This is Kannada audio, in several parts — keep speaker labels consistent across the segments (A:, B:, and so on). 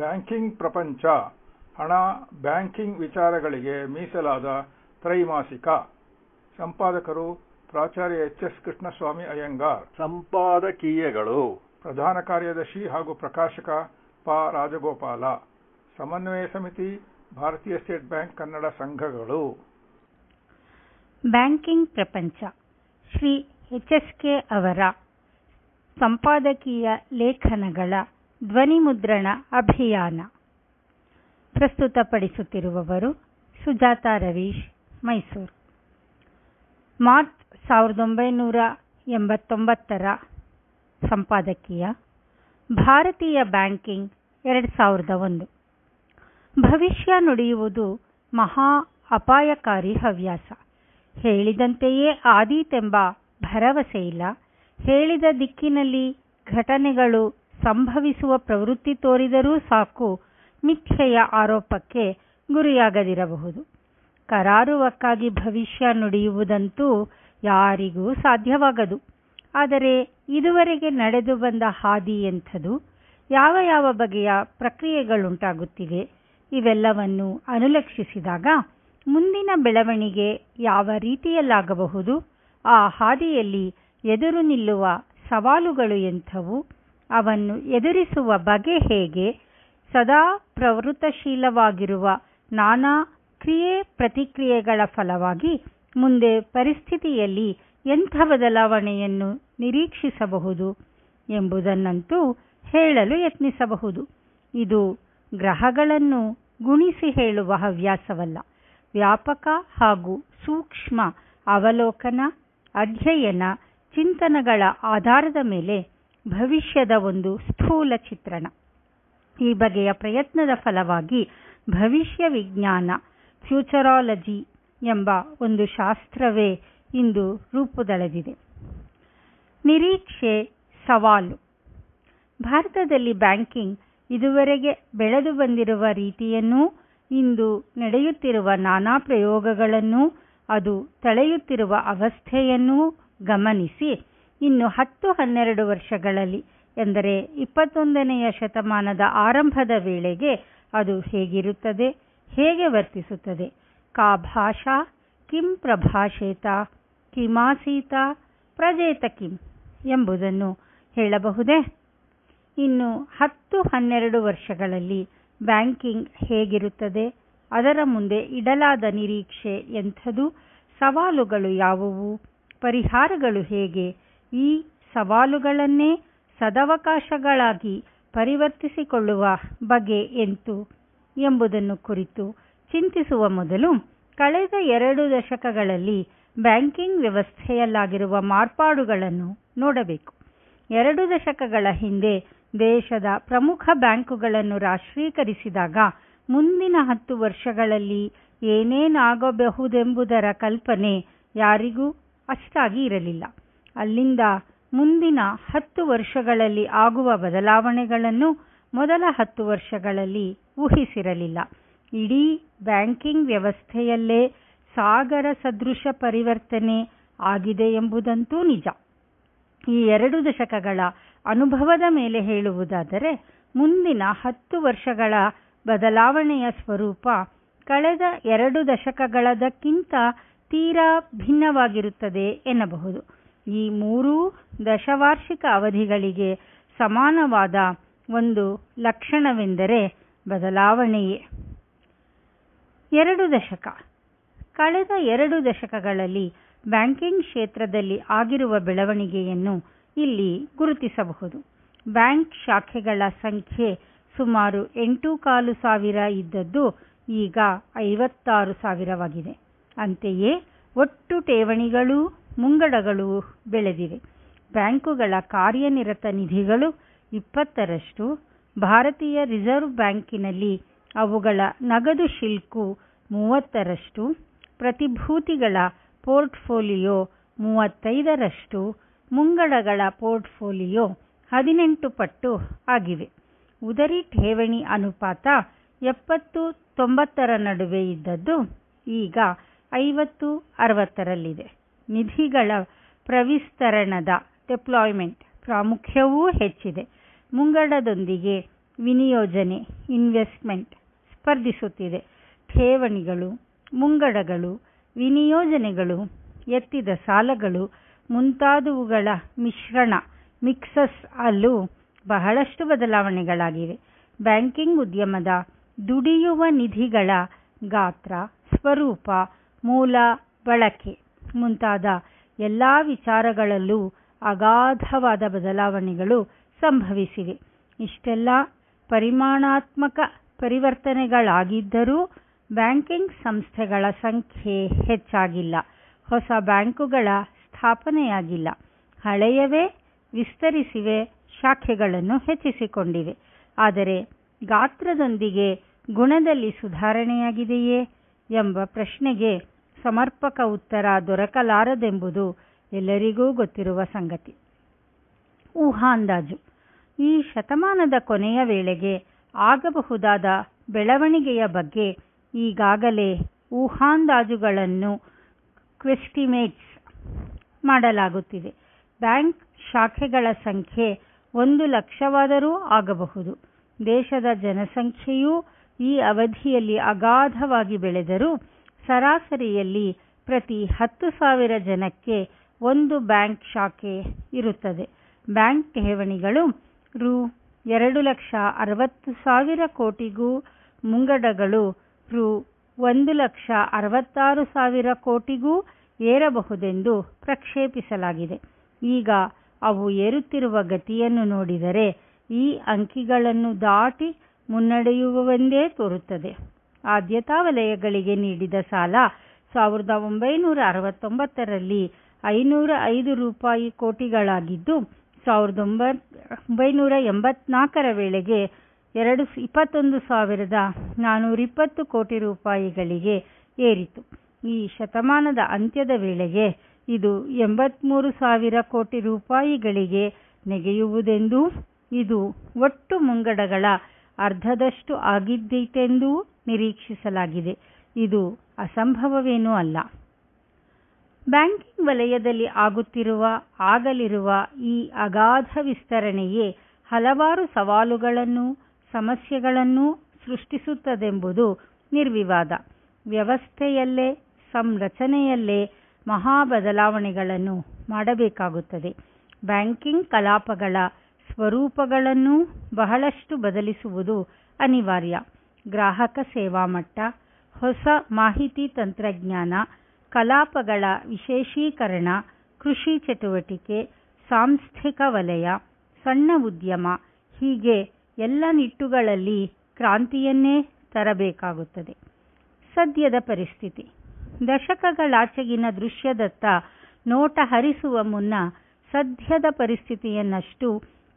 A: ಬ್ಯಾಂಕಿಂಗ್ ಪ್ರಪಂಚ ಹಣ ಬ್ಯಾಂಕಿಂಗ್ ವಿಚಾರಗಳಿಗೆ ಮೀಸಲಾದ ತ್ರೈಮಾಸಿಕ ಸಂಪಾದಕರು ಪ್ರಾಚಾರ್ಯ ಎಚ್ ಎಸ್ ಕೃಷ್ಣಸ್ವಾಮಿ ಅಯ್ಯಂಗಾರ್ ಸಂಪಾದಕೀಯಗಳು ಪ್ರಧಾನ ಕಾರ್ಯದರ್ಶಿ ಹಾಗೂ ಪ್ರಕಾಶಕ ಪ ರಾಜಗೋಪಾಲ ಸಮನ್ವಯ ಸಮಿತಿ ಭಾರತೀಯ ಸ್ಟೇಟ್ ಬ್ಯಾಂಕ್ ಕನ್ನಡ ಸಂಘಗಳು ಬ್ಯಾಂಕಿಂಗ್ ಪ್ರಪಂಚ ಶ್ರೀ ಎಚ್ ಎಸ್ ಕೆ ಅವರ ಸಂಪಾದಕೀಯ ಲೇಖನಗಳ ಧ್ವನಿಮುದ್ರಣ ಅಭಿಯಾನ ಪ್ರಸ್ತುತಪಡಿಸುತ್ತಿರುವವರು ಸುಜಾತಾ ರವೀಶ್ ಮೈಸೂರು ಮಾರ್ಚ್ ಸಾವಿರದ ಒಂಬೈನೂರ ಎಂಬತ್ತೊಂಬತ್ತರ ಸಂಪಾದಕೀಯ ಭಾರತೀಯ ಬ್ಯಾಂಕಿಂಗ್ ಎರಡು ಸಾವಿರದ ಒಂದು ಭವಿಷ್ಯ ನುಡಿಯುವುದು ಮಹಾ ಅಪಾಯಕಾರಿ ಹವ್ಯಾಸ ಹೇಳಿದಂತೆಯೇ ಆದೀತೆಂಬ ಭರವಸೆ ಇಲ್ಲ ಹೇಳಿದ ದಿಕ್ಕಿನಲ್ಲಿ ಘಟನೆಗಳು ಸಂಭವಿಸುವ ಪ್ರವೃತ್ತಿ ತೋರಿದರೂ ಸಾಕು ಮಿಥ್ಯೆಯ ಆರೋಪಕ್ಕೆ ಗುರಿಯಾಗದಿರಬಹುದು ಕರಾರುವಕ್ಕಾಗಿ ಭವಿಷ್ಯ ನುಡಿಯುವುದಂತೂ ಯಾರಿಗೂ ಸಾಧ್ಯವಾಗದು ಆದರೆ ಇದುವರೆಗೆ ನಡೆದು ಬಂದ ಹಾದಿ ಎಂಥದು ಯಾವ ಯಾವ ಬಗೆಯ ಪ್ರಕ್ರಿಯೆಗಳುಂಟಾಗುತ್ತಿವೆ ಇವೆಲ್ಲವನ್ನು ಅನುಲಕ್ಷಿಸಿದಾಗ ಮುಂದಿನ ಬೆಳವಣಿಗೆ ಯಾವ ರೀತಿಯಲ್ಲಾಗಬಹುದು ಆ ಹಾದಿಯಲ್ಲಿ ಎದುರು ನಿಲ್ಲುವ ಸವಾಲುಗಳು ಎಂಥವು ಅವನ್ನು ಎದುರಿಸುವ ಬಗೆ ಹೇಗೆ ಸದಾ ಪ್ರವೃತ್ತಶೀಲವಾಗಿರುವ ನಾನಾ ಕ್ರಿಯೆ ಪ್ರತಿಕ್ರಿಯೆಗಳ ಫಲವಾಗಿ ಮುಂದೆ ಪರಿಸ್ಥಿತಿಯಲ್ಲಿ ಎಂಥ ಬದಲಾವಣೆಯನ್ನು ನಿರೀಕ್ಷಿಸಬಹುದು ಎಂಬುದನ್ನಂತೂ ಹೇಳಲು ಯತ್ನಿಸಬಹುದು ಇದು ಗ್ರಹಗಳನ್ನು ಗುಣಿಸಿ ಹೇಳುವ ಹವ್ಯಾಸವಲ್ಲ ವ್ಯಾಪಕ ಹಾಗೂ ಸೂಕ್ಷ್ಮ ಅವಲೋಕನ ಅಧ್ಯಯನ ಚಿಂತನಗಳ ಆಧಾರದ ಮೇಲೆ ಭವಿಷ್ಯದ ಒಂದು ಸ್ಥೂಲ ಚಿತ್ರಣ ಈ ಬಗೆಯ ಪ್ರಯತ್ನದ ಫಲವಾಗಿ ಭವಿಷ್ಯ ವಿಜ್ಞಾನ ಫ್ಯೂಚರಾಲಜಿ ಎಂಬ ಒಂದು ಶಾಸ್ತ್ರವೇ ಇಂದು ರೂಪುದಳೆದಿದೆ ನಿರೀಕ್ಷೆ ಸವಾಲು ಭಾರತದಲ್ಲಿ ಬ್ಯಾಂಕಿಂಗ್ ಇದುವರೆಗೆ ಬೆಳೆದು ಬಂದಿರುವ ರೀತಿಯನ್ನೂ ಇಂದು ನಡೆಯುತ್ತಿರುವ ನಾನಾ ಪ್ರಯೋಗಗಳನ್ನು ಅದು ತಳೆಯುತ್ತಿರುವ ಅವಸ್ಥೆಯನ್ನೂ ಗಮನಿಸಿ ಇನ್ನು ಹತ್ತು ಹನ್ನೆರಡು ವರ್ಷಗಳಲ್ಲಿ ಎಂದರೆ ಇಪ್ಪತ್ತೊಂದನೆಯ ಶತಮಾನದ ಆರಂಭದ ವೇಳೆಗೆ ಅದು ಹೇಗಿರುತ್ತದೆ ಹೇಗೆ ವರ್ತಿಸುತ್ತದೆ ಕಾ ಭಾಷಾ ಕಿಂ ಪ್ರಭಾಷೇತ ಕಿಮಾಸೀತ ಪ್ರಜೇತ ಕಿಂ ಎಂಬುದನ್ನು ಹೇಳಬಹುದೇ ಇನ್ನು ಹತ್ತು ಹನ್ನೆರಡು ವರ್ಷಗಳಲ್ಲಿ ಬ್ಯಾಂಕಿಂಗ್ ಹೇಗಿರುತ್ತದೆ ಅದರ ಮುಂದೆ ಇಡಲಾದ ನಿರೀಕ್ಷೆ ಎಂಥದು ಸವಾಲುಗಳು ಯಾವುವು ಪರಿಹಾರಗಳು ಹೇಗೆ ಈ ಸವಾಲುಗಳನ್ನೇ ಸದವಕಾಶಗಳಾಗಿ ಪರಿವರ್ತಿಸಿಕೊಳ್ಳುವ ಬಗೆ ಎಂತು ಎಂಬುದನ್ನು ಕುರಿತು ಚಿಂತಿಸುವ ಮೊದಲು ಕಳೆದ ಎರಡು ದಶಕಗಳಲ್ಲಿ ಬ್ಯಾಂಕಿಂಗ್ ವ್ಯವಸ್ಥೆಯಲ್ಲಾಗಿರುವ ಮಾರ್ಪಾಡುಗಳನ್ನು ನೋಡಬೇಕು ಎರಡು ದಶಕಗಳ ಹಿಂದೆ ದೇಶದ ಪ್ರಮುಖ ಬ್ಯಾಂಕುಗಳನ್ನು ರಾಷ್ಟ್ರೀಕರಿಸಿದಾಗ ಮುಂದಿನ ಹತ್ತು ವರ್ಷಗಳಲ್ಲಿ ಏನೇನಾಗಬಹುದೆಂಬುದರ ಕಲ್ಪನೆ ಯಾರಿಗೂ ಅಷ್ಟಾಗಿ ಇರಲಿಲ್ಲ ಅಲ್ಲಿಂದ ಮುಂದಿನ ಹತ್ತು ವರ್ಷಗಳಲ್ಲಿ ಆಗುವ ಬದಲಾವಣೆಗಳನ್ನು ಮೊದಲ ಹತ್ತು ವರ್ಷಗಳಲ್ಲಿ ಊಹಿಸಿರಲಿಲ್ಲ ಇಡೀ ಬ್ಯಾಂಕಿಂಗ್ ವ್ಯವಸ್ಥೆಯಲ್ಲೇ ಸಾಗರ ಸದೃಶ ಪರಿವರ್ತನೆ ಆಗಿದೆ ಎಂಬುದಂತೂ ನಿಜ ಈ ಎರಡು ದಶಕಗಳ ಅನುಭವದ ಮೇಲೆ ಹೇಳುವುದಾದರೆ ಮುಂದಿನ ಹತ್ತು ವರ್ಷಗಳ ಬದಲಾವಣೆಯ ಸ್ವರೂಪ ಕಳೆದ ಎರಡು ದಶಕಗಳದಕ್ಕಿಂತ ತೀರಾ ಭಿನ್ನವಾಗಿರುತ್ತದೆ ಎನ್ನಬಹುದು ಈ ಮೂರೂ ದಶವಾರ್ಷಿಕ ಅವಧಿಗಳಿಗೆ ಸಮಾನವಾದ ಒಂದು ಲಕ್ಷಣವೆಂದರೆ ಬದಲಾವಣೆಯೇ ಎರಡು ದಶಕ ಕಳೆದ ಎರಡು ದಶಕಗಳಲ್ಲಿ ಬ್ಯಾಂಕಿಂಗ್ ಕ್ಷೇತ್ರದಲ್ಲಿ ಆಗಿರುವ ಬೆಳವಣಿಗೆಯನ್ನು ಇಲ್ಲಿ ಗುರುತಿಸಬಹುದು ಬ್ಯಾಂಕ್ ಶಾಖೆಗಳ ಸಂಖ್ಯೆ ಸುಮಾರು ಎಂಟು ಕಾಲು ಸಾವಿರ ಇದ್ದದ್ದು ಈಗ ಐವತ್ತಾರು ಸಾವಿರವಾಗಿದೆ ಅಂತೆಯೇ ಒಟ್ಟು ಠೇವಣಿಗಳೂ ಮುಂಗಡಗಳು ಬೆಳೆದಿವೆ ಬ್ಯಾಂಕುಗಳ ಕಾರ್ಯನಿರತ ನಿಧಿಗಳು ಇಪ್ಪತ್ತರಷ್ಟು ಭಾರತೀಯ ರಿಸರ್ವ್ ಬ್ಯಾಂಕಿನಲ್ಲಿ ಅವುಗಳ ನಗದು ಶಿಲ್ಕು ಮೂವತ್ತರಷ್ಟು ಪ್ರತಿಭೂತಿಗಳ ಪೋರ್ಟ್ಫೋಲಿಯೋ ಮೂವತ್ತೈದರಷ್ಟು ಮುಂಗಡಗಳ ಪೋರ್ಟ್ಫೋಲಿಯೋ ಹದಿನೆಂಟು ಪಟ್ಟು ಆಗಿವೆ ಉದರಿ ಠೇವಣಿ ಅನುಪಾತ ಎಪ್ಪತ್ತು ತೊಂಬತ್ತರ ನಡುವೆ ಇದ್ದದ್ದು ಈಗ ಐವತ್ತು ಅರವತ್ತರಲ್ಲಿದೆ ನಿಧಿಗಳ ಪ್ರವಿಸ್ತರಣದ ಡೆಪ್ಲಾಯ್ಮೆಂಟ್ ಪ್ರಾಮುಖ್ಯವೂ ಹೆಚ್ಚಿದೆ ಮುಂಗಡದೊಂದಿಗೆ ವಿನಿಯೋಜನೆ ಇನ್ವೆಸ್ಟ್ಮೆಂಟ್ ಸ್ಪರ್ಧಿಸುತ್ತಿದೆ ಠೇವಣಿಗಳು ಮುಂಗಡಗಳು ವಿನಿಯೋಜನೆಗಳು ಎತ್ತಿದ ಸಾಲಗಳು ಮುಂತಾದವುಗಳ ಮಿಶ್ರಣ ಮಿಕ್ಸಸ್ ಅಲ್ಲೂ ಬಹಳಷ್ಟು ಬದಲಾವಣೆಗಳಾಗಿವೆ ಬ್ಯಾಂಕಿಂಗ್ ಉದ್ಯಮದ ದುಡಿಯುವ ನಿಧಿಗಳ ಗಾತ್ರ ಸ್ವರೂಪ ಮೂಲ ಬಳಕೆ ಮುಂತಾದ ಎಲ್ಲ ವಿಚಾರಗಳಲ್ಲೂ ಅಗಾಧವಾದ ಬದಲಾವಣೆಗಳು ಸಂಭವಿಸಿವೆ ಇಷ್ಟೆಲ್ಲ ಪರಿಮಾಣಾತ್ಮಕ ಪರಿವರ್ತನೆಗಳಾಗಿದ್ದರೂ ಬ್ಯಾಂಕಿಂಗ್ ಸಂಸ್ಥೆಗಳ ಸಂಖ್ಯೆ ಹೆಚ್ಚಾಗಿಲ್ಲ ಹೊಸ ಬ್ಯಾಂಕುಗಳ ಸ್ಥಾಪನೆಯಾಗಿಲ್ಲ ಹಳೆಯವೇ ವಿಸ್ತರಿಸಿವೆ ಶಾಖೆಗಳನ್ನು ಹೆಚ್ಚಿಸಿಕೊಂಡಿವೆ ಆದರೆ ಗಾತ್ರದೊಂದಿಗೆ ಗುಣದಲ್ಲಿ ಸುಧಾರಣೆಯಾಗಿದೆಯೇ ಎಂಬ ಪ್ರಶ್ನೆಗೆ ಸಮರ್ಪಕ ಉತ್ತರ ದೊರಕಲಾರದೆಂಬುದು ಎಲ್ಲರಿಗೂ ಗೊತ್ತಿರುವ ಸಂಗತಿ ಊಹಾಂದಾಜು ಈ ಶತಮಾನದ ಕೊನೆಯ ವೇಳೆಗೆ ಆಗಬಹುದಾದ ಬೆಳವಣಿಗೆಯ ಬಗ್ಗೆ ಈಗಾಗಲೇ ಊಹಾಂದಾಜುಗಳನ್ನು ಕ್ವೆಸ್ಟಿಮೇಟ್ಸ್ ಮಾಡಲಾಗುತ್ತಿದೆ ಬ್ಯಾಂಕ್ ಶಾಖೆಗಳ ಸಂಖ್ಯೆ ಒಂದು ಲಕ್ಷವಾದರೂ ಆಗಬಹುದು ದೇಶದ ಜನಸಂಖ್ಯೆಯೂ ಈ ಅವಧಿಯಲ್ಲಿ ಅಗಾಧವಾಗಿ ಬೆಳೆದರೂ ಸರಾಸರಿಯಲ್ಲಿ ಪ್ರತಿ ಹತ್ತು ಸಾವಿರ ಜನಕ್ಕೆ ಒಂದು ಬ್ಯಾಂಕ್ ಶಾಖೆ ಇರುತ್ತದೆ. ಬ್ಯಾಂಕ್ ಠೇವಣಿಗಳು ರು ಎರಡು ಲಕ್ಷ ಅರವತ್ತು ಸಾವಿರ ಕೋಟಿಗೂ ಮುಂಗಡಗಳು ರು ಒಂದು ಲಕ್ಷ ಅರವತ್ತಾರು ಸಾವಿರ ಕೋಟಿಗೂ ಏರಬಹುದೆಂದು ಪ್ರಕ್ಷೇಪಿಸಲಾಗಿದೆ. ಈಗ ಅವು ಏರುತ್ತಿರುವ ಗತಿಯನ್ನು ನೋಡಿದರೆ ಈ ಅಂಕಿಗಳನ್ನು ದಾಟಿ ಮುನ್ನಡೆಯುವವೆಂದೇ ತೋರುತ್ತದೆ. ಆದ್ಯತಾ ವಲಯಗಳಿಗೆ ನೀಡಿದ ಸಾಲ ಸಾವಿರದ ಒಂಬೈನೂರ ಅರವತ್ತೊಂಬತ್ತರಲ್ಲಿ ಐನೂರ ಐದು ರೂಪಾಯಿ ಕೋಟಿಗಳಾಗಿದ್ದು ಸಾವಿರದ ಒಂಬೈನೂರ ಎಂಬತ್ನಾಲ್ಕರ ವೇಳೆಗೆ ಎರಡು ಇಪ್ಪತ್ತೊಂದು ಸಾವಿರದ ನಾನ್ನೂರ ಇಪ್ಪತ್ತು ಕೋಟಿ ರೂಪಾಯಿಗಳಿಗೆ ಏರಿತು ಈ ಶತಮಾನದ ಅಂತ್ಯದ ವೇಳೆಗೆ ಇದು ಎಂಬತ್ಮೂರು ಸಾವಿರ ಕೋಟಿ ರೂಪಾಯಿಗಳಿಗೆ ನೆಗೆಯುವುದೆಂದೂ ಇದು ಒಟ್ಟು ಮುಂಗಡಗಳ ಅರ್ಧದಷ್ಟು ಆಗಿದ್ದೀತೆಂದೂ ನಿರೀಕ್ಷಿಸಲಾಗಿದೆ ಇದು ಅಸಂಭವವೇನೂ ಅಲ್ಲ ಬ್ಯಾಂಕಿಂಗ್ ವಲಯದಲ್ಲಿ ಆಗುತ್ತಿರುವ ಆಗಲಿರುವ ಈ ಅಗಾಧ ವಿಸ್ತರಣೆಯೇ ಹಲವಾರು ಸವಾಲುಗಳನ್ನು ಸಮಸ್ಯೆಗಳನ್ನು ಸೃಷ್ಟಿಸುತ್ತದೆಂಬುದು ನಿರ್ವಿವಾದ ವ್ಯವಸ್ಥೆಯಲ್ಲೇ ಸಂರಚನೆಯಲ್ಲೇ ಮಹಾ ಬದಲಾವಣೆಗಳನ್ನು ಮಾಡಬೇಕಾಗುತ್ತದೆ ಬ್ಯಾಂಕಿಂಗ್ ಕಲಾಪಗಳ ಸ್ವರೂಪಗಳನ್ನು ಬಹಳಷ್ಟು ಬದಲಿಸುವುದು ಅನಿವಾರ್ಯ ಗ್ರಾಹಕ ಸೇವಾ ಮಟ್ಟ ಹೊಸ ಮಾಹಿತಿ ತಂತ್ರಜ್ಞಾನ ಕಲಾಪಗಳ ವಿಶೇಷೀಕರಣ ಕೃಷಿ ಚಟುವಟಿಕೆ ಸಾಂಸ್ಥಿಕ ವಲಯ ಸಣ್ಣ ಉದ್ಯಮ ಹೀಗೆ ಎಲ್ಲ ನಿಟ್ಟುಗಳಲ್ಲಿ ಕ್ರಾಂತಿಯನ್ನೇ ತರಬೇಕಾಗುತ್ತದೆ ಸದ್ಯದ ಪರಿಸ್ಥಿತಿ ದಶಕಗಳಾಚೆಗಿನ ದೃಶ್ಯದತ್ತ ನೋಟ ಹರಿಸುವ ಮುನ್ನ ಸದ್ಯದ ಪರಿಸ್ಥಿತಿಯನ್ನಷ್ಟು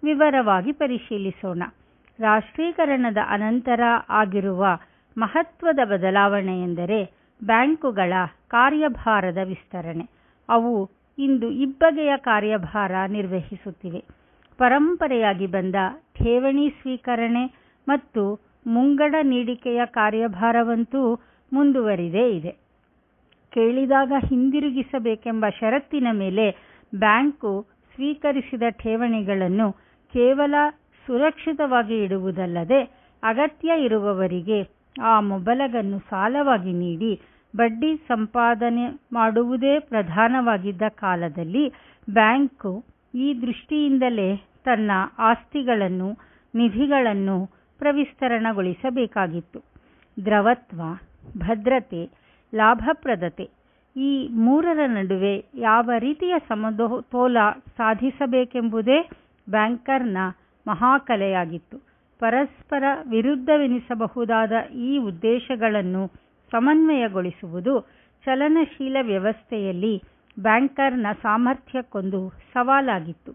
A: ವಿವರವಾಗಿ ಪರಿಶೀಲಿಸೋಣ ರಾಷ್ಟ್ರೀಕರಣದ ಅನಂತರ ಆಗಿರುವ ಮಹತ್ವದ ಬದಲಾವಣೆಯೆಂದರೆ ಬ್ಯಾಂಕುಗಳ ಕಾರ್ಯಭಾರದ ವಿಸ್ತರಣೆ ಅವು ಇಂದು ಇಬ್ಬಗೆಯ ಕಾರ್ಯಭಾರ ನಿರ್ವಹಿಸುತ್ತಿವೆ ಪರಂಪರೆಯಾಗಿ ಬಂದ ಠೇವಣಿ ಸ್ವೀಕರಣೆ ಮತ್ತು ಮುಂಗಡ ನೀಡಿಕೆಯ ಕಾರ್ಯಭಾರವಂತೂ ಮುಂದುವರಿದೇ ಇದೆ ಕೇಳಿದಾಗ ಹಿಂದಿರುಗಿಸಬೇಕೆಂಬ ಷರತ್ತಿನ ಮೇಲೆ ಬ್ಯಾಂಕು ಸ್ವೀಕರಿಸಿದ ಠೇವಣಿಗಳನ್ನು ಕೇವಲ ಸುರಕ್ಷಿತವಾಗಿ ಇಡುವುದಲ್ಲದೆ ಅಗತ್ಯ ಇರುವವರಿಗೆ ಆ ಮೊಬಲಗನ್ನು ಸಾಲವಾಗಿ ನೀಡಿ ಬಡ್ಡಿ ಸಂಪಾದನೆ ಮಾಡುವುದೇ ಪ್ರಧಾನವಾಗಿದ್ದ ಕಾಲದಲ್ಲಿ ಬ್ಯಾಂಕು ಈ ದೃಷ್ಟಿಯಿಂದಲೇ ತನ್ನ ಆಸ್ತಿಗಳನ್ನು ನಿಧಿಗಳನ್ನು ಪ್ರವಿಸ್ತರಣಗೊಳಿಸಬೇಕಾಗಿತ್ತು ದ್ರವತ್ವ ಭದ್ರತೆ ಲಾಭಪ್ರದತೆ ಈ ಮೂರರ ನಡುವೆ ಯಾವ ರೀತಿಯ ಸಮತೋಲ ಸಾಧಿಸಬೇಕೆಂಬುದೇ ಬ್ಯಾಂಕರ್ನ ಮಹಾಕಲೆಯಾಗಿತ್ತು ಪರಸ್ಪರ ವಿರುದ್ಧವೆನಿಸಬಹುದಾದ ಈ ಉದ್ದೇಶಗಳನ್ನು ಸಮನ್ವಯಗೊಳಿಸುವುದು ಚಲನಶೀಲ ವ್ಯವಸ್ಥೆಯಲ್ಲಿ ಬ್ಯಾಂಕರ್ನ ಸಾಮರ್ಥ್ಯಕ್ಕೊಂದು ಸವಾಲಾಗಿತ್ತು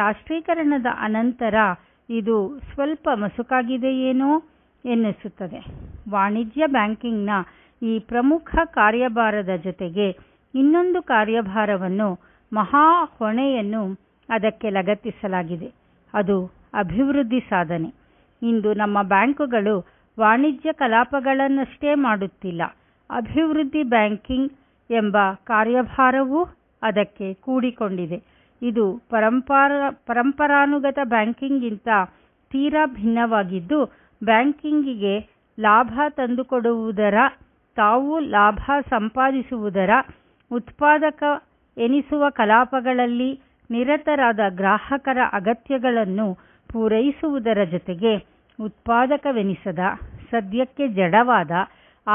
A: ರಾಷ್ಟ್ರೀಕರಣದ ಅನಂತರ ಇದು ಸ್ವಲ್ಪ ಮಸುಕಾಗಿದೆಯೇನೋ ಎನ್ನಿಸುತ್ತದೆ ವಾಣಿಜ್ಯ ಬ್ಯಾಂಕಿಂಗ್ನ ಈ ಪ್ರಮುಖ ಕಾರ್ಯಭಾರದ ಜೊತೆಗೆ ಇನ್ನೊಂದು ಕಾರ್ಯಭಾರವನ್ನು ಮಹಾ ಹೊಣೆಯನ್ನು ಅದಕ್ಕೆ ಲಗತ್ತಿಸಲಾಗಿದೆ ಅದು ಅಭಿವೃದ್ಧಿ ಸಾಧನೆ ಇಂದು ನಮ್ಮ ಬ್ಯಾಂಕುಗಳು ವಾಣಿಜ್ಯ ಕಲಾಪಗಳನ್ನಷ್ಟೇ ಮಾಡುತ್ತಿಲ್ಲ ಅಭಿವೃದ್ಧಿ ಬ್ಯಾಂಕಿಂಗ್ ಎಂಬ ಕಾರ್ಯಭಾರವೂ ಅದಕ್ಕೆ ಕೂಡಿಕೊಂಡಿದೆ ಇದು ಪರಂಪರ ಪರಂಪರಾನುಗತ ಬ್ಯಾಂಕಿಂಗ್ಗಿಂತ ತೀರಾ ಭಿನ್ನವಾಗಿದ್ದು ಬ್ಯಾಂಕಿಂಗಿಗೆ ಲಾಭ ತಂದುಕೊಡುವುದರ ತಾವು ಲಾಭ ಸಂಪಾದಿಸುವುದರ ಉತ್ಪಾದಕ ಎನಿಸುವ ಕಲಾಪಗಳಲ್ಲಿ ನಿರತರಾದ ಗ್ರಾಹಕರ ಅಗತ್ಯಗಳನ್ನು ಪೂರೈಸುವುದರ ಜೊತೆಗೆ ಉತ್ಪಾದಕವೆನಿಸದ ಸದ್ಯಕ್ಕೆ ಜಡವಾದ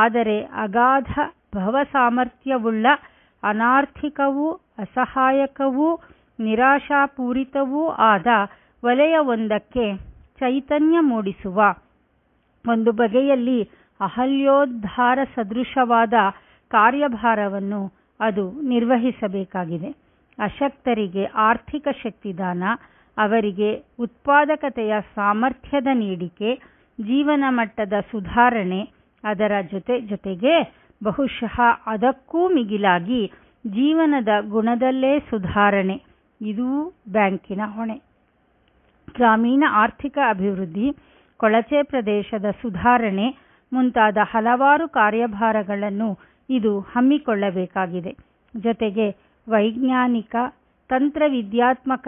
A: ಆದರೆ ಅಗಾಧ ಸಾಮರ್ಥ್ಯವುಳ್ಳ ಅನಾರ್ಥಿಕವೂ ಅಸಹಾಯಕವೂ ನಿರಾಶಾಪೂರಿತವೂ ಆದ ವಲಯವೊಂದಕ್ಕೆ ಚೈತನ್ಯ ಮೂಡಿಸುವ ಒಂದು ಬಗೆಯಲ್ಲಿ ಅಹಲ್ಯೋದ್ಧಾರ ಸದೃಶವಾದ ಕಾರ್ಯಭಾರವನ್ನು ಅದು ನಿರ್ವಹಿಸಬೇಕಾಗಿದೆ ಅಶಕ್ತರಿಗೆ ಆರ್ಥಿಕ ಶಕ್ತಿದಾನ ಅವರಿಗೆ ಉತ್ಪಾದಕತೆಯ ಸಾಮರ್ಥ್ಯದ ನೀಡಿಕೆ ಜೀವನ ಮಟ್ಟದ ಸುಧಾರಣೆ ಅದರ ಜೊತೆ ಜೊತೆಗೆ ಬಹುಶಃ ಅದಕ್ಕೂ ಮಿಗಿಲಾಗಿ ಜೀವನದ ಗುಣದಲ್ಲೇ ಸುಧಾರಣೆ ಇದೂ ಬ್ಯಾಂಕಿನ ಹೊಣೆ ಗ್ರಾಮೀಣ ಆರ್ಥಿಕ ಅಭಿವೃದ್ಧಿ ಕೊಳಚೆ ಪ್ರದೇಶದ ಸುಧಾರಣೆ ಮುಂತಾದ ಹಲವಾರು ಕಾರ್ಯಭಾರಗಳನ್ನು ಇದು ಹಮ್ಮಿಕೊಳ್ಳಬೇಕಾಗಿದೆ ಜೊತೆಗೆ ವೈಜ್ಞಾನಿಕ ತಂತ್ರವಿದ್ಯಾತ್ಮಕ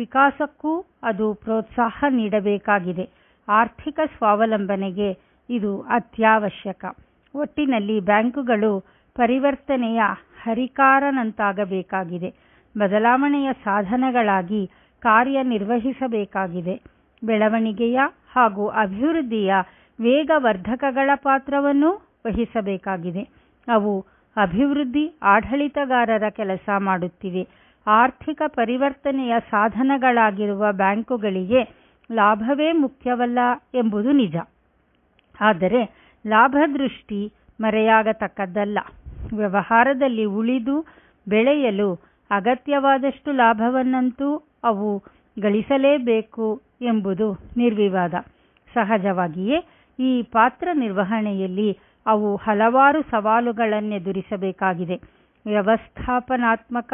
A: ವಿಕಾಸಕ್ಕೂ ಅದು ಪ್ರೋತ್ಸಾಹ ನೀಡಬೇಕಾಗಿದೆ ಆರ್ಥಿಕ ಸ್ವಾವಲಂಬನೆಗೆ ಇದು ಅತ್ಯವಶ್ಯಕ ಒಟ್ಟಿನಲ್ಲಿ ಬ್ಯಾಂಕುಗಳು ಪರಿವರ್ತನೆಯ ಹರಿಕಾರನಂತಾಗಬೇಕಾಗಿದೆ ಬದಲಾವಣೆಯ ಸಾಧನಗಳಾಗಿ ಕಾರ್ಯನಿರ್ವಹಿಸಬೇಕಾಗಿದೆ ಬೆಳವಣಿಗೆಯ ಹಾಗೂ ಅಭಿವೃದ್ಧಿಯ ವೇಗವರ್ಧಕಗಳ ಪಾತ್ರವನ್ನು ವಹಿಸಬೇಕಾಗಿದೆ ಅವು ಅಭಿವೃದ್ಧಿ ಆಡಳಿತಗಾರರ ಕೆಲಸ ಮಾಡುತ್ತಿವೆ ಆರ್ಥಿಕ ಪರಿವರ್ತನೆಯ ಸಾಧನಗಳಾಗಿರುವ ಬ್ಯಾಂಕುಗಳಿಗೆ ಲಾಭವೇ ಮುಖ್ಯವಲ್ಲ ಎಂಬುದು ನಿಜ ಆದರೆ ಲಾಭದೃಷ್ಟಿ ಮರೆಯಾಗತಕ್ಕದ್ದಲ್ಲ ವ್ಯವಹಾರದಲ್ಲಿ ಉಳಿದು ಬೆಳೆಯಲು ಅಗತ್ಯವಾದಷ್ಟು ಲಾಭವನ್ನಂತೂ ಅವು ಗಳಿಸಲೇಬೇಕು ಎಂಬುದು ನಿರ್ವಿವಾದ ಸಹಜವಾಗಿಯೇ ಈ ಪಾತ್ರ ನಿರ್ವಹಣೆಯಲ್ಲಿ ಅವು ಹಲವಾರು ಸವಾಲುಗಳನ್ನೆದುರಿಸಬೇಕಾಗಿದೆ ವ್ಯವಸ್ಥಾಪನಾತ್ಮಕ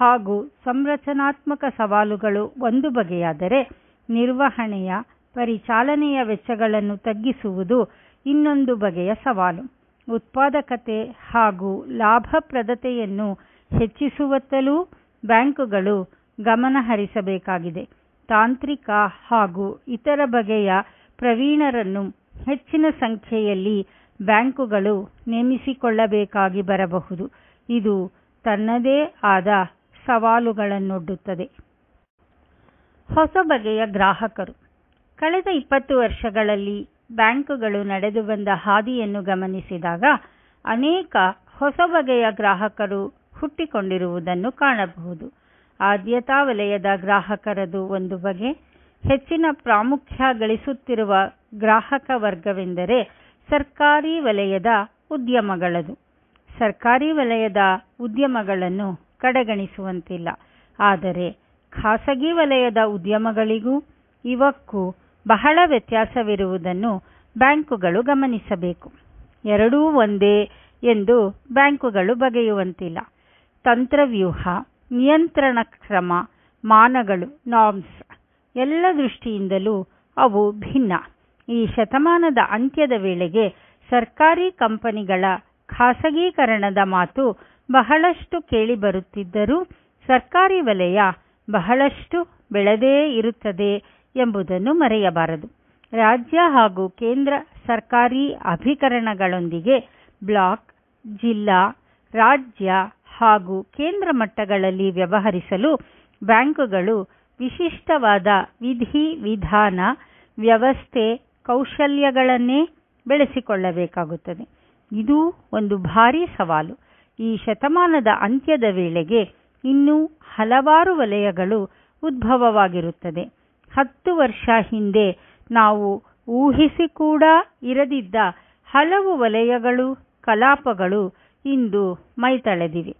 A: ಹಾಗೂ ಸಂರಚನಾತ್ಮಕ ಸವಾಲುಗಳು ಒಂದು ಬಗೆಯಾದರೆ ನಿರ್ವಹಣೆಯ ಪರಿಚಾಲನೆಯ ವೆಚ್ಚಗಳನ್ನು ತಗ್ಗಿಸುವುದು ಇನ್ನೊಂದು ಬಗೆಯ ಸವಾಲು ಉತ್ಪಾದಕತೆ ಹಾಗೂ ಲಾಭಪ್ರದತೆಯನ್ನು ಹೆಚ್ಚಿಸುವತ್ತಲೂ ಬ್ಯಾಂಕುಗಳು ಗಮನಹರಿಸಬೇಕಾಗಿದೆ ತಾಂತ್ರಿಕ ಹಾಗೂ ಇತರ ಬಗೆಯ ಪ್ರವೀಣರನ್ನು ಹೆಚ್ಚಿನ ಸಂಖ್ಯೆಯಲ್ಲಿ ಬ್ಯಾಂಕುಗಳು ನೇಮಿಸಿಕೊಳ್ಳಬೇಕಾಗಿ ಬರಬಹುದು ಇದು ತನ್ನದೇ ಆದ ಸವಾಲುಗಳನ್ನೊಡ್ಡುತ್ತದೆ ಹೊಸ ಬಗೆಯ ಗ್ರಾಹಕರು ಕಳೆದ ಇಪ್ಪತ್ತು ವರ್ಷಗಳಲ್ಲಿ ಬ್ಯಾಂಕುಗಳು ನಡೆದು ಬಂದ ಹಾದಿಯನ್ನು ಗಮನಿಸಿದಾಗ ಅನೇಕ ಹೊಸ ಬಗೆಯ ಗ್ರಾಹಕರು ಹುಟ್ಟಿಕೊಂಡಿರುವುದನ್ನು ಕಾಣಬಹುದು ಆದ್ಯತಾ ವಲಯದ ಗ್ರಾಹಕರದು ಒಂದು ಬಗೆ ಹೆಚ್ಚಿನ ಪ್ರಾಮುಖ್ಯ ಗಳಿಸುತ್ತಿರುವ ಗ್ರಾಹಕ ವರ್ಗವೆಂದರೆ ಸರ್ಕಾರಿ ವಲಯದ ಉದ್ಯಮಗಳದು ಸರ್ಕಾರಿ ವಲಯದ ಉದ್ಯಮಗಳನ್ನು ಕಡೆಗಣಿಸುವಂತಿಲ್ಲ ಆದರೆ ಖಾಸಗಿ ವಲಯದ ಉದ್ಯಮಗಳಿಗೂ ಇವಕ್ಕೂ ಬಹಳ ವ್ಯತ್ಯಾಸವಿರುವುದನ್ನು ಬ್ಯಾಂಕುಗಳು ಗಮನಿಸಬೇಕು ಎರಡೂ ಒಂದೇ ಎಂದು ಬ್ಯಾಂಕುಗಳು ಬಗೆಯುವಂತಿಲ್ಲ ತಂತ್ರವ್ಯೂಹ ನಿಯಂತ್ರಣ ಕ್ರಮ ಮಾನಗಳು ಎಲ್ಲ ದೃಷ್ಟಿಯಿಂದಲೂ ಅವು ಭಿನ್ನ ಈ ಶತಮಾನದ ಅಂತ್ಯದ ವೇಳೆಗೆ ಸರ್ಕಾರಿ ಕಂಪನಿಗಳ ಖಾಸಗೀಕರಣದ ಮಾತು ಬಹಳಷ್ಟು ಕೇಳಿಬರುತ್ತಿದ್ದರೂ ಸರ್ಕಾರಿ ವಲಯ ಬಹಳಷ್ಟು ಬೆಳೆದೇ ಇರುತ್ತದೆ ಎಂಬುದನ್ನು ಮರೆಯಬಾರದು ರಾಜ್ಯ ಹಾಗೂ ಕೇಂದ್ರ ಸರ್ಕಾರಿ ಅಭಿಕರಣಗಳೊಂದಿಗೆ ಬ್ಲಾಕ್ ಜಿಲ್ಲಾ ರಾಜ್ಯ ಹಾಗೂ ಕೇಂದ್ರ ಮಟ್ಟಗಳಲ್ಲಿ ವ್ಯವಹರಿಸಲು ಬ್ಯಾಂಕುಗಳು ವಿಶಿಷ್ಟವಾದ ವಿಧಿ ವಿಧಾನ ವ್ಯವಸ್ಥೆ ಕೌಶಲ್ಯಗಳನ್ನೇ ಬೆಳೆಸಿಕೊಳ್ಳಬೇಕಾಗುತ್ತದೆ ಇದು ಒಂದು ಭಾರೀ ಸವಾಲು ಈ ಶತಮಾನದ ಅಂತ್ಯದ ವೇಳೆಗೆ ಇನ್ನೂ ಹಲವಾರು ವಲಯಗಳು ಉದ್ಭವವಾಗಿರುತ್ತದೆ ಹತ್ತು ವರ್ಷ ಹಿಂದೆ ನಾವು ಊಹಿಸಿ ಕೂಡ ಇರದಿದ್ದ ಹಲವು ವಲಯಗಳು ಕಲಾಪಗಳು ಇಂದು ಮೈತಳೆದಿವೆ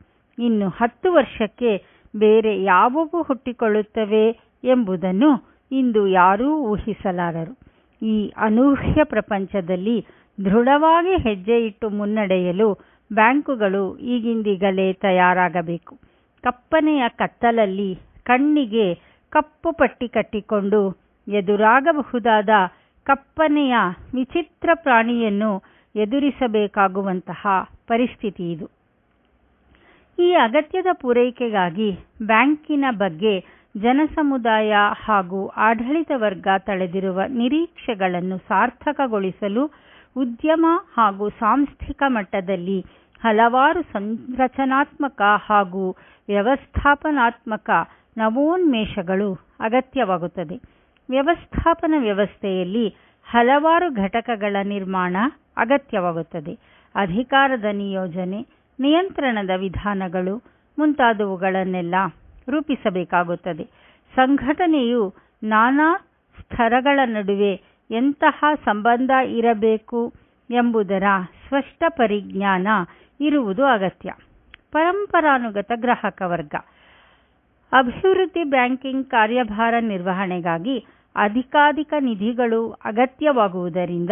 A: ಇನ್ನು ಹತ್ತು ವರ್ಷಕ್ಕೆ ಬೇರೆ ಯಾವುವು ಹುಟ್ಟಿಕೊಳ್ಳುತ್ತವೆ ಎಂಬುದನ್ನು ಇಂದು ಯಾರೂ ಊಹಿಸಲಾರರು ಈ ಅನೂಹ್ಯ ಪ್ರಪಂಚದಲ್ಲಿ ದೃಢವಾಗಿ ಹೆಜ್ಜೆಯಿಟ್ಟು ಮುನ್ನಡೆಯಲು ಬ್ಯಾಂಕುಗಳು ಈಗಿಂದಿಗಲೇ ತಯಾರಾಗಬೇಕು ಕಪ್ಪನೆಯ ಕತ್ತಲಲ್ಲಿ ಕಣ್ಣಿಗೆ ಕಪ್ಪು ಪಟ್ಟಿ ಕಟ್ಟಿಕೊಂಡು ಎದುರಾಗಬಹುದಾದ ಕಪ್ಪನೆಯ ವಿಚಿತ್ರ ಪ್ರಾಣಿಯನ್ನು ಎದುರಿಸಬೇಕಾಗುವಂತಹ ಪರಿಸ್ಥಿತಿ ಇದು ಈ ಅಗತ್ಯದ ಪೂರೈಕೆಗಾಗಿ ಬ್ಯಾಂಕಿನ ಬಗ್ಗೆ ಜನಸಮುದಾಯ ಹಾಗೂ ಆಡಳಿತ ವರ್ಗ ತಳೆದಿರುವ ನಿರೀಕ್ಷೆಗಳನ್ನು ಸಾರ್ಥಕಗೊಳಿಸಲು ಉದ್ಯಮ ಹಾಗೂ ಸಾಂಸ್ಥಿಕ ಮಟ್ಟದಲ್ಲಿ ಹಲವಾರು ಸಂರಚನಾತ್ಮಕ ಹಾಗೂ ವ್ಯವಸ್ಥಾಪನಾತ್ಮಕ ನವೋನ್ಮೇಷಗಳು ಅಗತ್ಯವಾಗುತ್ತದೆ ವ್ಯವಸ್ಥಾಪನ ವ್ಯವಸ್ಥೆಯಲ್ಲಿ ಹಲವಾರು ಘಟಕಗಳ ನಿರ್ಮಾಣ ಅಗತ್ಯವಾಗುತ್ತದೆ ಅಧಿಕಾರದ ನಿಯೋಜನೆ ನಿಯಂತ್ರಣದ ವಿಧಾನಗಳು ಮುಂತಾದವುಗಳನ್ನೆಲ್ಲ ರೂಪಿಸಬೇಕಾಗುತ್ತದೆ ಸಂಘಟನೆಯು ನಾನಾ ಸ್ಥರಗಳ ನಡುವೆ ಎಂತಹ ಸಂಬಂಧ ಇರಬೇಕು ಎಂಬುದರ ಸ್ಪಷ್ಟ ಪರಿಜ್ಞಾನ ಇರುವುದು ಅಗತ್ಯ ಪರಂಪರಾನುಗತ ಗ್ರಾಹಕ ವರ್ಗ ಅಭಿವೃದ್ಧಿ ಬ್ಯಾಂಕಿಂಗ್ ಕಾರ್ಯಭಾರ ನಿರ್ವಹಣೆಗಾಗಿ ಅಧಿಕಾಧಿಕ ನಿಧಿಗಳು ಅಗತ್ಯವಾಗುವುದರಿಂದ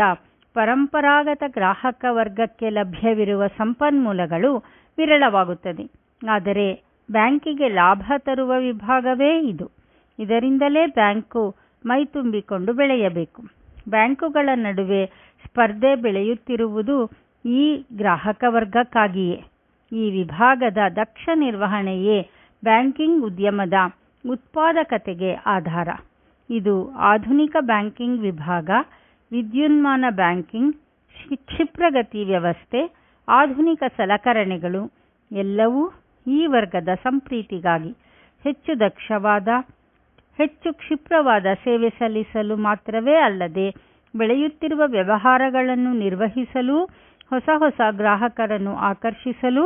A: ಪರಂಪರಾಗತ ಗ್ರಾಹಕ ವರ್ಗಕ್ಕೆ ಲಭ್ಯವಿರುವ ಸಂಪನ್ಮೂಲಗಳು ವಿರಳವಾಗುತ್ತದೆ ಆದರೆ ಬ್ಯಾಂಕಿಗೆ ಲಾಭ ತರುವ ವಿಭಾಗವೇ ಇದು ಇದರಿಂದಲೇ ಬ್ಯಾಂಕು ಮೈತುಂಬಿಕೊಂಡು ಬೆಳೆಯಬೇಕು ಬ್ಯಾಂಕುಗಳ ನಡುವೆ ಸ್ಪರ್ಧೆ ಬೆಳೆಯುತ್ತಿರುವುದು ಈ ಗ್ರಾಹಕ ವರ್ಗಕ್ಕಾಗಿಯೇ ಈ ವಿಭಾಗದ ದಕ್ಷ ನಿರ್ವಹಣೆಯೇ ಬ್ಯಾಂಕಿಂಗ್ ಉದ್ಯಮದ ಉತ್ಪಾದಕತೆಗೆ ಆಧಾರ ಇದು ಆಧುನಿಕ ಬ್ಯಾಂಕಿಂಗ್ ವಿಭಾಗ ವಿದ್ಯುನ್ಮಾನ ಬ್ಯಾಂಕಿಂಗ್ ಕ್ಷಿಪ್ರಗತಿ ವ್ಯವಸ್ಥೆ ಆಧುನಿಕ ಸಲಕರಣೆಗಳು ಎಲ್ಲವೂ ಈ ವರ್ಗದ ಸಂಪ್ರೀತಿಗಾಗಿ ಹೆಚ್ಚು ದಕ್ಷವಾದ ಹೆಚ್ಚು ಕ್ಷಿಪ್ರವಾದ ಸೇವೆ ಸಲ್ಲಿಸಲು ಮಾತ್ರವೇ ಅಲ್ಲದೆ ಬೆಳೆಯುತ್ತಿರುವ ವ್ಯವಹಾರಗಳನ್ನು ನಿರ್ವಹಿಸಲು ಹೊಸ ಹೊಸ ಗ್ರಾಹಕರನ್ನು ಆಕರ್ಷಿಸಲು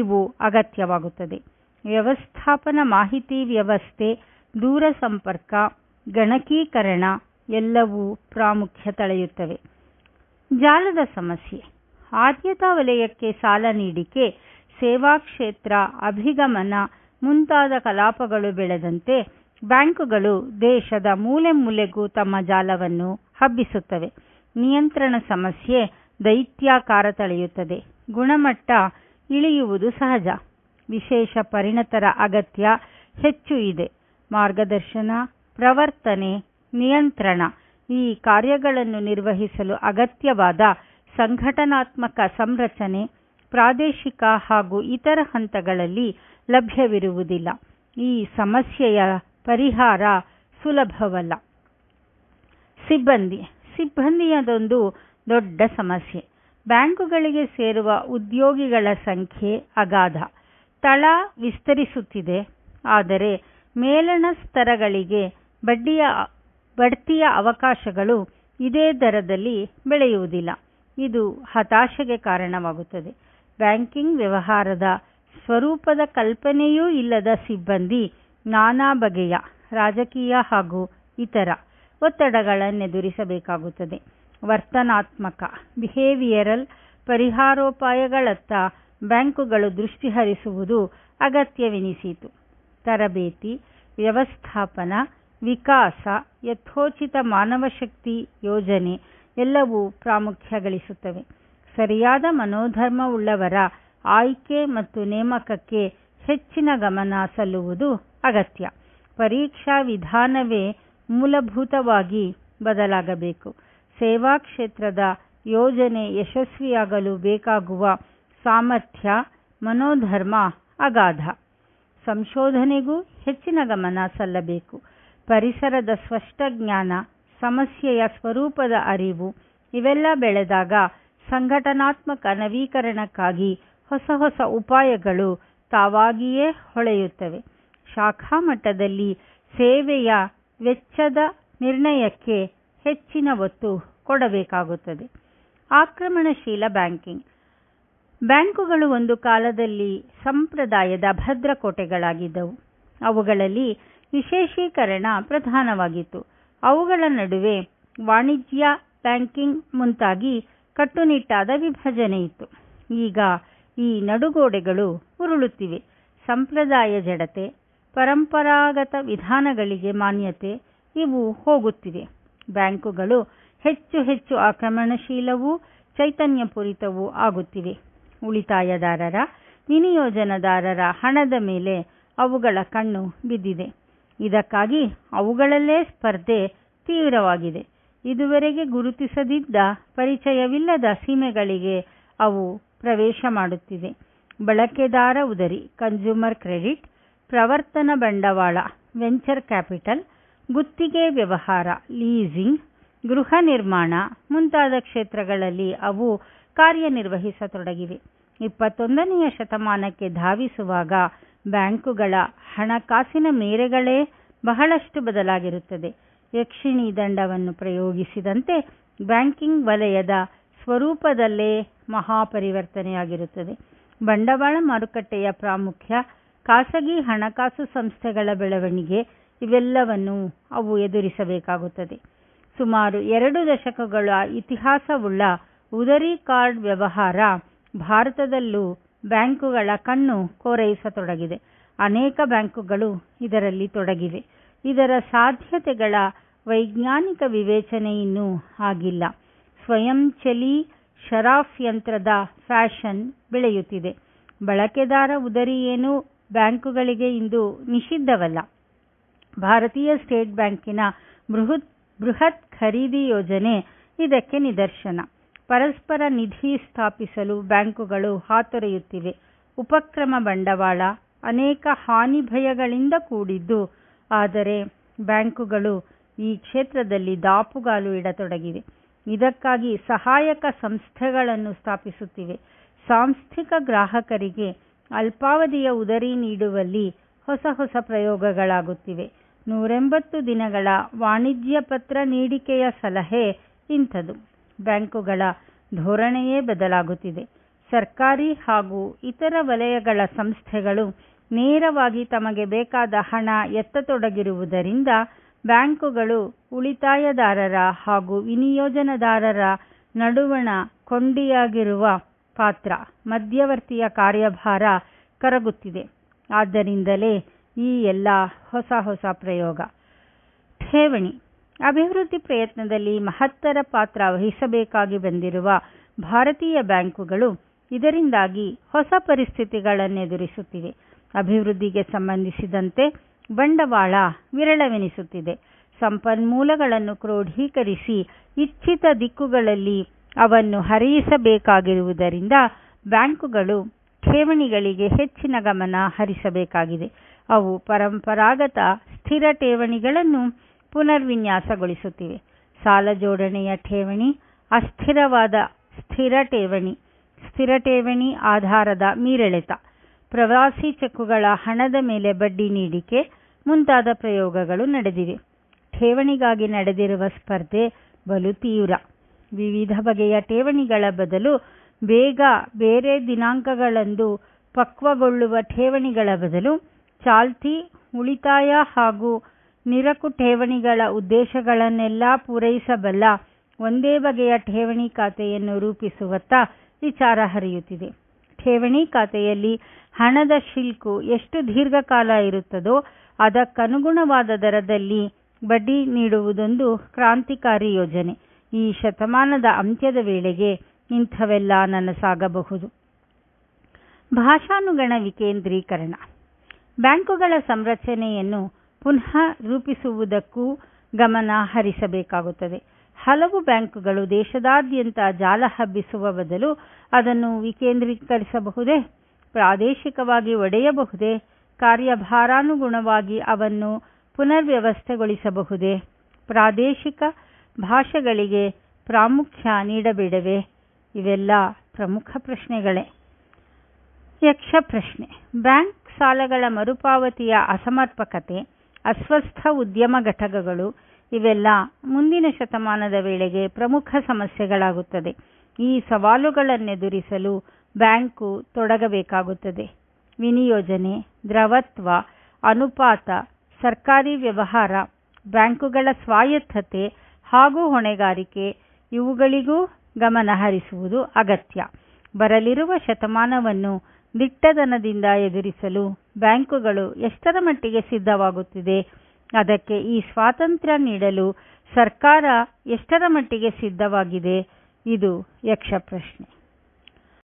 A: ಇವು ಅಗತ್ಯವಾಗುತ್ತದೆ ವ್ಯವಸ್ಥಾಪನ ಮಾಹಿತಿ ವ್ಯವಸ್ಥೆ ದೂರ ಸಂಪರ್ಕ ಗಣಕೀಕರಣ ಎಲ್ಲವೂ ಪ್ರಾಮುಖ್ಯ ತಳೆಯುತ್ತವೆ ಜಾಲದ ಸಮಸ್ಯೆ ಆದ್ಯತಾ ವಲಯಕ್ಕೆ ಸಾಲ ನೀಡಿಕೆ ಸೇವಾ ಕ್ಷೇತ್ರ ಅಭಿಗಮನ ಮುಂತಾದ ಕಲಾಪಗಳು ಬೆಳೆದಂತೆ ಬ್ಯಾಂಕುಗಳು ದೇಶದ ಮೂಲೆ ಮೂಲೆಗೂ ತಮ್ಮ ಜಾಲವನ್ನು ಹಬ್ಬಿಸುತ್ತವೆ ನಿಯಂತ್ರಣ ಸಮಸ್ಯೆ ದೈತ್ಯಾಕಾರ ತಳೆಯುತ್ತದೆ ಗುಣಮಟ್ಟ ಇಳಿಯುವುದು ಸಹಜ ವಿಶೇಷ ಪರಿಣತರ ಅಗತ್ಯ ಹೆಚ್ಚು ಇದೆ ಮಾರ್ಗದರ್ಶನ ಪ್ರವರ್ತನೆ ನಿಯಂತ್ರಣ ಈ ಕಾರ್ಯಗಳನ್ನು ನಿರ್ವಹಿಸಲು ಅಗತ್ಯವಾದ ಸಂಘಟನಾತ್ಮಕ ಸಂರಚನೆ ಪ್ರಾದೇಶಿಕ ಹಾಗೂ ಇತರ ಹಂತಗಳಲ್ಲಿ ಲಭ್ಯವಿರುವುದಿಲ್ಲ ಈ ಸಮಸ್ಯೆಯ ಪರಿಹಾರ ಸುಲಭವಲ್ಲ ಸಿಬ್ಬಂದಿ ಸಿಬ್ಬಂದಿಯದೊಂದು ದೊಡ್ಡ ಸಮಸ್ಯೆ ಬ್ಯಾಂಕುಗಳಿಗೆ ಸೇರುವ ಉದ್ಯೋಗಿಗಳ ಸಂಖ್ಯೆ ಅಗಾಧ ತಳ ವಿಸ್ತರಿಸುತ್ತಿದೆ ಆದರೆ ಮೇಲಣ ಸ್ತರಗಳಿಗೆ ಬಡ್ಡಿಯ ಬಡ್ತಿಯ ಅವಕಾಶಗಳು ಇದೇ ದರದಲ್ಲಿ ಬೆಳೆಯುವುದಿಲ್ಲ ಇದು ಹತಾಶೆಗೆ ಕಾರಣವಾಗುತ್ತದೆ ಬ್ಯಾಂಕಿಂಗ್ ವ್ಯವಹಾರದ ಸ್ವರೂಪದ ಕಲ್ಪನೆಯೂ ಇಲ್ಲದ ಸಿಬ್ಬಂದಿ ನಾನಾ ಬಗೆಯ ರಾಜಕೀಯ ಹಾಗೂ ಇತರ ಒತ್ತಡಗಳನ್ನೆದುರಿಸಬೇಕಾಗುತ್ತದೆ ವರ್ತನಾತ್ಮಕ ಬಿಹೇವಿಯರಲ್ ಪರಿಹಾರೋಪಾಯಗಳತ್ತ ಬ್ಯಾಂಕುಗಳು ದೃಷ್ಟಿ ಹರಿಸುವುದು ಅಗತ್ಯವೆನಿಸಿತು ತರಬೇತಿ ವ್ಯವಸ್ಥಾಪನ ವಿಕಾಸ ಯಥೋಚಿತ ಮಾನವಶಕ್ತಿ ಯೋಜನೆ ಎಲ್ಲವೂ ಪ್ರಾಮುಖ್ಯ ಗಳಿಸುತ್ತವೆ ಸರಿಯಾದ ಮನೋಧರ್ಮವುಳ್ಳವರ ಆಯ್ಕೆ ಮತ್ತು ನೇಮಕಕ್ಕೆ ಹೆಚ್ಚಿನ ಗಮನ ಸಲ್ಲುವುದು ಅಗತ್ಯ ಪರೀಕ್ಷಾ ವಿಧಾನವೇ ಮೂಲಭೂತವಾಗಿ ಬದಲಾಗಬೇಕು ಸೇವಾ ಕ್ಷೇತ್ರದ ಯೋಜನೆ ಯಶಸ್ವಿಯಾಗಲು ಬೇಕಾಗುವ ಸಾಮರ್ಥ್ಯ ಮನೋಧರ್ಮ ಅಗಾಧ ಸಂಶೋಧನೆಗೂ ಹೆಚ್ಚಿನ ಗಮನ ಸಲ್ಲಬೇಕು ಪರಿಸರದ ಸ್ಪಷ್ಟ ಜ್ಞಾನ ಸಮಸ್ಯೆಯ ಸ್ವರೂಪದ ಅರಿವು ಇವೆಲ್ಲ ಬೆಳೆದಾಗ ಸಂಘಟನಾತ್ಮಕ ನವೀಕರಣಕ್ಕಾಗಿ ಹೊಸ ಹೊಸ ಉಪಾಯಗಳು ತಾವಾಗಿಯೇ ಹೊಳೆಯುತ್ತವೆ ಶಾಖಾ ಮಟ್ಟದಲ್ಲಿ ಸೇವೆಯ ವೆಚ್ಚದ ನಿರ್ಣಯಕ್ಕೆ ಹೆಚ್ಚಿನ ಒತ್ತು ಕೊಡಬೇಕಾಗುತ್ತದೆ ಆಕ್ರಮಣಶೀಲ ಬ್ಯಾಂಕಿಂಗ್ ಬ್ಯಾಂಕುಗಳು ಒಂದು ಕಾಲದಲ್ಲಿ ಸಂಪ್ರದಾಯದ ಭದ್ರಕೋಟೆಗಳಾಗಿದ್ದವು ಅವುಗಳಲ್ಲಿ ವಿಶೇಷೀಕರಣ ಪ್ರಧಾನವಾಗಿತ್ತು ಅವುಗಳ ನಡುವೆ ವಾಣಿಜ್ಯ ಬ್ಯಾಂಕಿಂಗ್ ಮುಂತಾಗಿ ಕಟ್ಟುನಿಟ್ಟಾದ ವಿಭಜನೆ ಇತ್ತು ಈಗ ಈ ನಡುಗೋಡೆಗಳು ಉರುಳುತ್ತಿವೆ ಸಂಪ್ರದಾಯ ಜಡತೆ ಪರಂಪರಾಗತ ವಿಧಾನಗಳಿಗೆ ಮಾನ್ಯತೆ ಇವು ಹೋಗುತ್ತಿದೆ ಬ್ಯಾಂಕುಗಳು ಹೆಚ್ಚು ಹೆಚ್ಚು ಆಕ್ರಮಣಶೀಲವೂ ಚೈತನ್ಯಪೂರಿತವೂ ಆಗುತ್ತಿವೆ ಉಳಿತಾಯದಾರರ ವಿನಿಯೋಜನದಾರರ ಹಣದ ಮೇಲೆ ಅವುಗಳ ಕಣ್ಣು ಬಿದ್ದಿದೆ ಇದಕ್ಕಾಗಿ ಅವುಗಳಲ್ಲೇ ಸ್ಪರ್ಧೆ ತೀವ್ರವಾಗಿದೆ ಇದುವರೆಗೆ ಗುರುತಿಸದಿದ್ದ ಪರಿಚಯವಿಲ್ಲದ ಸೀಮೆಗಳಿಗೆ ಅವು ಪ್ರವೇಶ ಮಾಡುತ್ತಿದೆ ಬಳಕೆದಾರ ಉದರಿ ಕನ್ಸೂಮರ್ ಕ್ರೆಡಿಟ್ ಪ್ರವರ್ತನ ಬಂಡವಾಳ ವೆಂಚರ್ ಕ್ಯಾಪಿಟಲ್ ಗುತ್ತಿಗೆ ವ್ಯವಹಾರ ಲೀಸಿಂಗ್ ಗೃಹ ನಿರ್ಮಾಣ ಮುಂತಾದ ಕ್ಷೇತ್ರಗಳಲ್ಲಿ ಅವು ಕಾರ್ಯನಿರ್ವಹಿಸತೊಡಗಿವೆ ಇಪ್ಪತ್ತೊಂದನೆಯ ಶತಮಾನಕ್ಕೆ ಧಾವಿಸುವಾಗ ಬ್ಯಾಂಕುಗಳ ಹಣಕಾಸಿನ ಮೇರೆಗಳೇ ಬಹಳಷ್ಟು ಬದಲಾಗಿರುತ್ತದೆ ಯಕ್ಷಿಣಿ ದಂಡವನ್ನು ಪ್ರಯೋಗಿಸಿದಂತೆ ಬ್ಯಾಂಕಿಂಗ್ ವಲಯದ ಸ್ವರೂಪದಲ್ಲೇ ಮಹಾಪರಿವರ್ತನೆಯಾಗಿರುತ್ತದೆ ಬಂಡವಾಳ ಮಾರುಕಟ್ಟೆಯ ಪ್ರಾಮುಖ್ಯ ಖಾಸಗಿ ಹಣಕಾಸು ಸಂಸ್ಥೆಗಳ ಬೆಳವಣಿಗೆ ಇವೆಲ್ಲವನ್ನು ಅವು ಎದುರಿಸಬೇಕಾಗುತ್ತದೆ ಸುಮಾರು ಎರಡು ದಶಕಗಳ ಇತಿಹಾಸವುಳ್ಳ ಉದರಿ ಕಾರ್ಡ್ ವ್ಯವಹಾರ ಭಾರತದಲ್ಲೂ ಬ್ಯಾಂಕುಗಳ ಕಣ್ಣು ಕೋರೈಸತೊಡಗಿದೆ ಅನೇಕ ಬ್ಯಾಂಕುಗಳು ಇದರಲ್ಲಿ ತೊಡಗಿವೆ ಇದರ ಸಾಧ್ಯತೆಗಳ ವೈಜ್ಞಾನಿಕ ವಿವೇಚನೆ ಇನ್ನೂ ಆಗಿಲ್ಲ ಚಲಿ ಶರಾಫ್ ಯಂತ್ರದ ಫ್ಯಾಷನ್ ಬೆಳೆಯುತ್ತಿದೆ ಬಳಕೆದಾರ ಉದರಿ ಏನು ಬ್ಯಾಂಕುಗಳಿಗೆ ಇಂದು ನಿಷಿದ್ಧವಲ್ಲ ಭಾರತೀಯ ಸ್ಟೇಟ್ ಬ್ಯಾಂಕಿನ ಬೃಹತ್ ಬೃಹತ್ ಖರೀದಿ ಯೋಜನೆ ಇದಕ್ಕೆ ನಿದರ್ಶನ ಪರಸ್ಪರ ನಿಧಿ ಸ್ಥಾಪಿಸಲು ಬ್ಯಾಂಕುಗಳು ಹಾತೊರೆಯುತ್ತಿವೆ ಉಪಕ್ರಮ ಬಂಡವಾಳ ಅನೇಕ ಹಾನಿ ಭಯಗಳಿಂದ ಕೂಡಿದ್ದು ಆದರೆ ಬ್ಯಾಂಕುಗಳು ಈ ಕ್ಷೇತ್ರದಲ್ಲಿ ದಾಪುಗಾಲು ಇಡತೊಡಗಿವೆ ಇದಕ್ಕಾಗಿ ಸಹಾಯಕ ಸಂಸ್ಥೆಗಳನ್ನು ಸ್ಥಾಪಿಸುತ್ತಿವೆ ಸಾಂಸ್ಥಿಕ ಗ್ರಾಹಕರಿಗೆ ಅಲ್ಪಾವಧಿಯ ಉದರಿ ನೀಡುವಲ್ಲಿ ಹೊಸ ಹೊಸ ಪ್ರಯೋಗಗಳಾಗುತ್ತಿವೆ ನೂರೆಂಬತ್ತು ದಿನಗಳ ವಾಣಿಜ್ಯ ಪತ್ರ ನೀಡಿಕೆಯ ಸಲಹೆ ಇಂಥದು ಬ್ಯಾಂಕುಗಳ ಧೋರಣೆಯೇ ಬದಲಾಗುತ್ತಿದೆ ಸರ್ಕಾರಿ ಹಾಗೂ ಇತರ ವಲಯಗಳ ಸಂಸ್ಥೆಗಳು ನೇರವಾಗಿ ತಮಗೆ ಬೇಕಾದ ಹಣ ಎತ್ತತೊಡಗಿರುವುದರಿಂದ ಬ್ಯಾಂಕುಗಳು ಉಳಿತಾಯದಾರರ ಹಾಗೂ ವಿನಿಯೋಜನದಾರರ ನಡುವಣ ಕೊಂಡಿಯಾಗಿರುವ ಪಾತ್ರ ಮಧ್ಯವರ್ತಿಯ ಕಾರ್ಯಭಾರ ಕರಗುತ್ತಿದೆ ಆದ್ದರಿಂದಲೇ ಈ ಎಲ್ಲ ಹೊಸ ಹೊಸ ಪ್ರಯೋಗ ಠೇವಣಿ ಅಭಿವೃದ್ಧಿ ಪ್ರಯತ್ನದಲ್ಲಿ ಮಹತ್ತರ ಪಾತ್ರ ವಹಿಸಬೇಕಾಗಿ ಬಂದಿರುವ ಭಾರತೀಯ ಬ್ಯಾಂಕುಗಳು ಇದರಿಂದಾಗಿ ಹೊಸ ಪರಿಸ್ಥಿತಿಗಳನ್ನೆದುರಿಸುತ್ತಿವೆ ಅಭಿವೃದ್ಧಿಗೆ ಸಂಬಂಧಿಸಿದಂತೆ ಬಂಡವಾಳ ವಿರಳವೆನಿಸುತ್ತಿದೆ ಸಂಪನ್ಮೂಲಗಳನ್ನು ಕ್ರೋಢೀಕರಿಸಿ ಇಚ್ಛಿತ ದಿಕ್ಕುಗಳಲ್ಲಿ ಅವನ್ನು ಹರಿಯಿಸಬೇಕಾಗಿರುವುದರಿಂದ ಬ್ಯಾಂಕುಗಳು ಠೇವಣಿಗಳಿಗೆ ಹೆಚ್ಚಿನ ಗಮನ ಹರಿಸಬೇಕಾಗಿದೆ ಅವು ಪರಂಪರಾಗತ ಸ್ಥಿರ ಠೇವಣಿಗಳನ್ನು ಪುನರ್ವಿನ್ಯಾಸಗೊಳಿಸುತ್ತಿವೆ ಸಾಲ ಜೋಡಣೆಯ ಠೇವಣಿ ಅಸ್ಥಿರವಾದ ಸ್ಥಿರ ಠೇವಣಿ ಸ್ಥಿರ ಠೇವಣಿ ಆಧಾರದ ಮೀರೆಳೆತ ಪ್ರವಾಸಿ ಚೆಕ್ಕುಗಳ ಹಣದ ಮೇಲೆ ಬಡ್ಡಿ ನೀಡಿಕೆ ಮುಂತಾದ ಪ್ರಯೋಗಗಳು ನಡೆದಿವೆ ಠೇವಣಿಗಾಗಿ ನಡೆದಿರುವ ಸ್ಪರ್ಧೆ ಬಲು ತೀವ್ರ ವಿವಿಧ ಬಗೆಯ ಠೇವಣಿಗಳ ಬದಲು ಬೇಗ ಬೇರೆ ದಿನಾಂಕಗಳಂದು ಪಕ್ವಗೊಳ್ಳುವ ಠೇವಣಿಗಳ ಬದಲು ಚಾಲ್ತಿ ಉಳಿತಾಯ ಹಾಗೂ ನಿರಕು ಠೇವಣಿಗಳ ಉದ್ದೇಶಗಳನ್ನೆಲ್ಲ ಪೂರೈಸಬಲ್ಲ ಒಂದೇ ಬಗೆಯ ಠೇವಣಿ ಖಾತೆಯನ್ನು ರೂಪಿಸುವತ್ತ ವಿಚಾರ ಹರಿಯುತ್ತಿದೆ ಠೇವಣಿ ಖಾತೆಯಲ್ಲಿ ಹಣದ ಶಿಲ್ಕು ಎಷ್ಟು ದೀರ್ಘಕಾಲ ಇರುತ್ತದೋ ಅದಕ್ಕನುಗುಣವಾದ ದರದಲ್ಲಿ ಬಡ್ಡಿ ನೀಡುವುದೊಂದು ಕ್ರಾಂತಿಕಾರಿ ಯೋಜನೆ ಈ ಶತಮಾನದ ಅಂತ್ಯದ ವೇಳೆಗೆ ಇಂಥವೆಲ್ಲ ನನಸಾಗಬಹುದು ಭಾಷಾನುಗಣ ವಿಕೇಂದ್ರೀಕರಣ ಬ್ಯಾಂಕುಗಳ ಸಂರಚನೆಯನ್ನು ಪುನಃ ರೂಪಿಸುವುದಕ್ಕೂ ಗಮನ ಹರಿಸಬೇಕಾಗುತ್ತದೆ ಹಲವು ಬ್ಯಾಂಕುಗಳು ದೇಶದಾದ್ಯಂತ ಜಾಲ ಹಬ್ಬಿಸುವ ಬದಲು ಅದನ್ನು ವಿಕೇಂದ್ರೀಕರಿಸಬಹುದೇ ಪ್ರಾದೇಶಿಕವಾಗಿ ಒಡೆಯಬಹುದೇ ಕಾರ್ಯಭಾರಾನುಗುಣವಾಗಿ ಅವನ್ನು ಪುನರ್ವ್ಯವಸ್ಥೆಗೊಳಿಸಬಹುದೇ ಪ್ರಾದೇಶಿಕ ಭಾಷೆಗಳಿಗೆ ಪ್ರಾಮುಖ್ಯ ನೀಡಬಿಡವೆ ಇವೆಲ್ಲ ಪ್ರಮುಖ ಪ್ರಶ್ನೆಗಳೇ ಯಕ್ಷ ಪ್ರಶ್ನೆ ಬ್ಯಾಂಕ್ ಸಾಲಗಳ ಮರುಪಾವತಿಯ ಅಸಮರ್ಪಕತೆ ಅಸ್ವಸ್ಥ ಉದ್ಯಮ ಘಟಕಗಳು ಇವೆಲ್ಲ ಮುಂದಿನ ಶತಮಾನದ ವೇಳೆಗೆ ಪ್ರಮುಖ ಸಮಸ್ಯೆಗಳಾಗುತ್ತದೆ ಈ ಸವಾಲುಗಳನ್ನೆದುರಿಸಲು ಬ್ಯಾಂಕು ತೊಡಗಬೇಕಾಗುತ್ತದೆ ವಿನಿಯೋಜನೆ ದ್ರವತ್ವ ಅನುಪಾತ ಸರ್ಕಾರಿ ವ್ಯವಹಾರ ಬ್ಯಾಂಕುಗಳ ಸ್ವಾಯತ್ತತೆ ಹಾಗೂ ಹೊಣೆಗಾರಿಕೆ ಇವುಗಳಿಗೂ ಗಮನ ಹರಿಸುವುದು ಅಗತ್ಯ ಬರಲಿರುವ ಶತಮಾನವನ್ನು ದಿಟ್ಟದನದಿಂದ ಎದುರಿಸಲು ಬ್ಯಾಂಕುಗಳು ಎಷ್ಟರ ಮಟ್ಟಿಗೆ ಸಿದ್ಧವಾಗುತ್ತಿದೆ ಅದಕ್ಕೆ ಈ ಸ್ವಾತಂತ್ರ್ಯ ನೀಡಲು ಸರ್ಕಾರ ಎಷ್ಟರ ಮಟ್ಟಿಗೆ ಸಿದ್ಧವಾಗಿದೆ ಇದು ಯಕ್ಷಪ್ರಶ್ನೆ